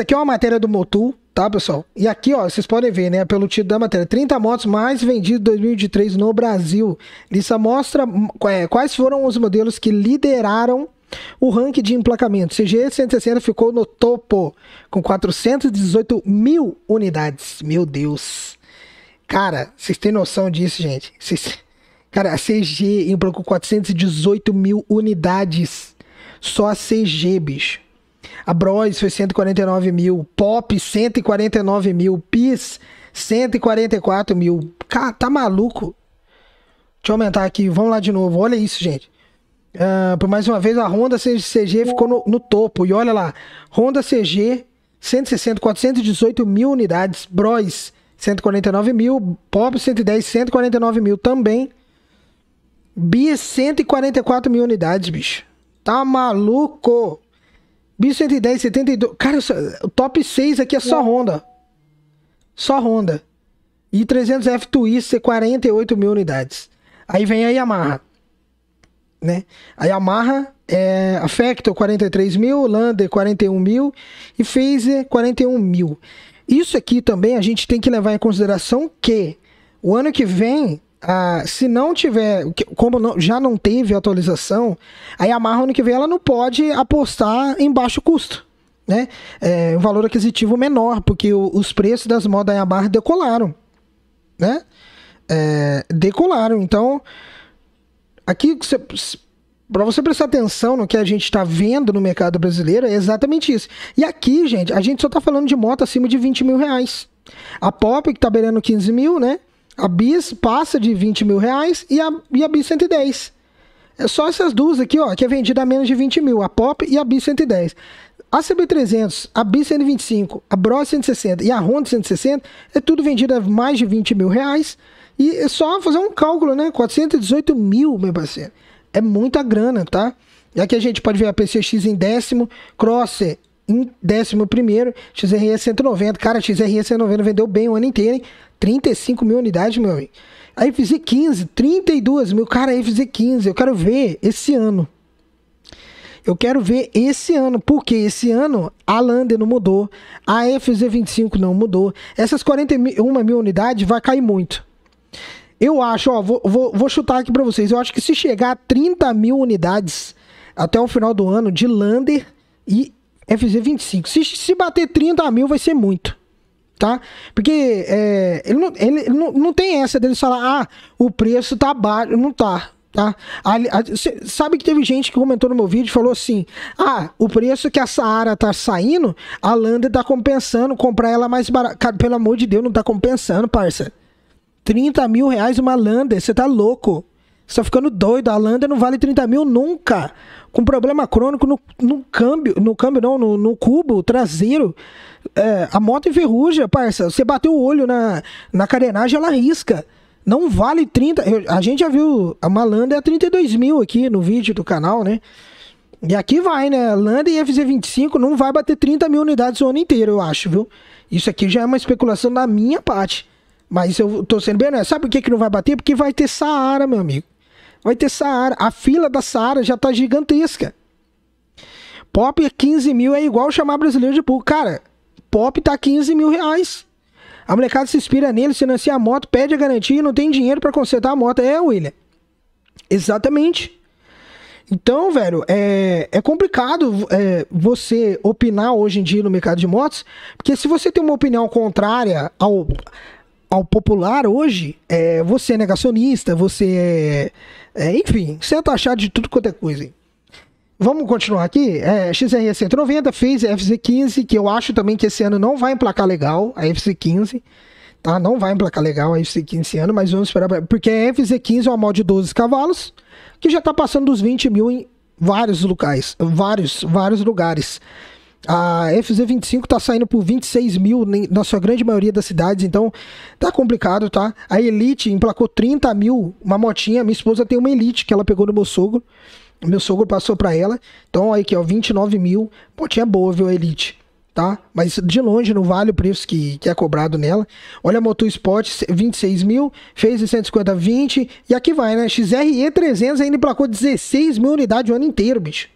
Isso aqui é uma matéria do Motul, tá, pessoal? E aqui, ó, vocês podem ver, né, pelo título da matéria, 30 motos mais vendidas em 2023 no Brasil. Lista mostra hum, é, quais foram os modelos que lideraram o ranking de emplacamento. CG 160 ficou no topo, com 418 mil unidades. Meu Deus. Cara, vocês têm noção disso, gente? Cês... Cara, a CG emplacou 418 mil unidades. Só a CG, bicho. A Bros foi 149 mil. Pop, 149 mil. PIS, 144 mil. Cara, tá maluco? Deixa eu aumentar aqui. Vamos lá de novo. Olha isso, gente. Uh, por mais uma vez, a Honda CG ficou no, no topo. E olha lá. Honda CG, 160, 418 mil unidades. Bros, 149 mil. Pop, 110, 149 mil também. Bia, 144 mil unidades, bicho. Tá maluco? Bis 110, 72. Cara, o top 6 aqui é só Honda. Só Honda. E 300F Twister, 48 mil unidades. Aí vem a Yamaha. Né? A Yamaha é a Factor 43 mil, Lander 41 mil e Phaser 41 mil. Isso aqui também a gente tem que levar em consideração que o ano que vem ah, se não tiver, como não, já não teve atualização, a Yamaha ano que vem ela não pode apostar em baixo custo. Né? É, um valor aquisitivo menor, porque o, os preços das modas da Yamaha decolaram. Né? É, decolaram. Então, aqui para você prestar atenção no que a gente está vendo no mercado brasileiro, é exatamente isso. E aqui, gente, a gente só está falando de moto acima de 20 mil reais. A Pop, que está beirando 15 mil, né? A bis passa de 20 mil reais e a, e a bis 110. É só essas duas aqui, ó, que é vendida a menos de 20 mil, a Pop e a bis 110. A CB300, a bis 125, a Bros 160 e a Honda 160 é tudo vendida a mais de 20 mil reais. E é só fazer um cálculo, né? 418 mil, meu parceiro. É muita grana, tá? E aqui a gente pode ver a PCX em décimo, Crosser em 11, XRE 190. Cara, XRE 190 vendeu bem o ano inteiro, hein? 35 mil unidades, meu amigo. A FZ15, 32 mil. Cara, a FZ15, eu quero ver esse ano. Eu quero ver esse ano, porque esse ano a Lander não mudou, a FZ25 não mudou. Essas 41 mil unidades vai cair muito. Eu acho, ó, vou, vou, vou chutar aqui para vocês. Eu acho que se chegar a 30 mil unidades até o final do ano de Lander e fz 25. Se, se bater 30 mil, vai ser muito. Tá? Porque é, ele, não, ele não, não tem essa dele falar, ah, o preço tá baixo. Não tá. Tá? A, a, sabe que teve gente que comentou no meu vídeo e falou assim: ah, o preço que a Saara tá saindo, a Landa tá compensando comprar ela mais barata. pelo amor de Deus, não tá compensando, parça. 30 mil reais uma Landa você tá louco. Você tá ficando doido. A Landa não vale 30 mil nunca. Com problema crônico no, no câmbio, no câmbio não, no, no cubo traseiro. É, a moto enferruja, é parça. Você bateu o olho na, na carenagem, ela risca. Não vale 30. Eu, a gente já viu a Malanda é 32 mil aqui no vídeo do canal, né? E aqui vai, né? Landa e FZ25 não vai bater 30 mil unidades o ano inteiro, eu acho, viu? Isso aqui já é uma especulação da minha parte. Mas eu tô sendo bem né? Sabe por que, que não vai bater? Porque vai ter Saara, meu amigo vai ter Saara. A fila da Saara já tá gigantesca. Pop 15 mil é igual chamar brasileiro de burro. Cara, Pop tá 15 mil reais. A molecada se inspira nele, financia a moto, pede a garantia e não tem dinheiro para consertar a moto. É, William. Exatamente. Então, velho, é, é complicado é, você opinar hoje em dia no mercado de motos, porque se você tem uma opinião contrária ao, ao popular hoje, é, você é negacionista, você é, é, Enfim, você é taxado de tudo quanto é coisa. Hein? Vamos continuar aqui. É, XRE 190 fez fz 15 que eu acho também que esse ano não vai emplacar legal, a fz 15 Tá? Não vai emplacar legal a FC15 esse ano, mas vamos esperar. Porque a fz 15 é uma mod de 12 cavalos, que já está passando dos 20 mil em vários locais, vários, vários lugares. A FZ25 tá saindo por 26 mil na sua grande maioria das cidades, então tá complicado, tá? A Elite emplacou 30 mil, uma motinha. Minha esposa tem uma Elite que ela pegou no meu sogro. Meu sogro passou para ela. Então, aí que ó, 29 mil. Motinha boa, viu, Elite? tá? Mas de longe não vale o preço que, que é cobrado nela. Olha a Moto Sport, 26 mil, fez 150, 20. E aqui vai, né? XRE 300 ainda emplacou 16 mil unidades o ano inteiro, bicho.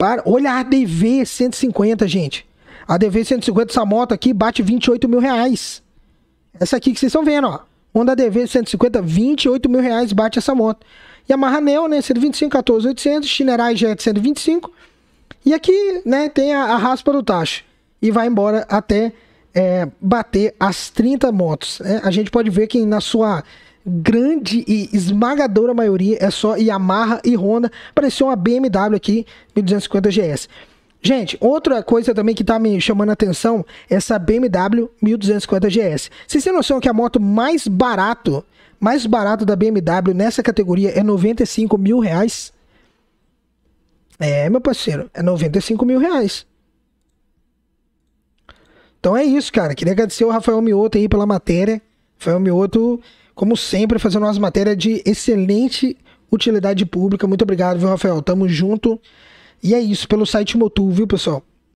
Para, olha a ADV 150, gente. A ADV 150, essa moto aqui, bate 28 mil reais. Essa aqui que vocês estão vendo, ó. Honda DV 150, 28 mil reais bate essa moto. E Yamaha Neo, né, 125, 14, 800. Shinerai Jet 125. E aqui, né, tem a, a raspa do tacho. E vai embora até é, bater as 30 motos. É, a gente pode ver que na sua grande e esmagadora maioria é só Yamaha e Honda. Apareceu uma BMW aqui, 1250 GS. Gente, outra coisa também que tá me chamando a atenção é essa BMW 1250 GS. Vocês têm noção que a moto mais barato, mais barato da BMW nessa categoria é 95 mil reais? É, meu parceiro, é 95 mil reais. Então é isso, cara. Queria agradecer o Rafael Mioto aí pela matéria. Rafael Mioto como sempre, fazendo umas matérias de excelente utilidade pública. Muito obrigado, viu, Rafael? Tamo junto. E é isso, pelo site Motul, viu, pessoal?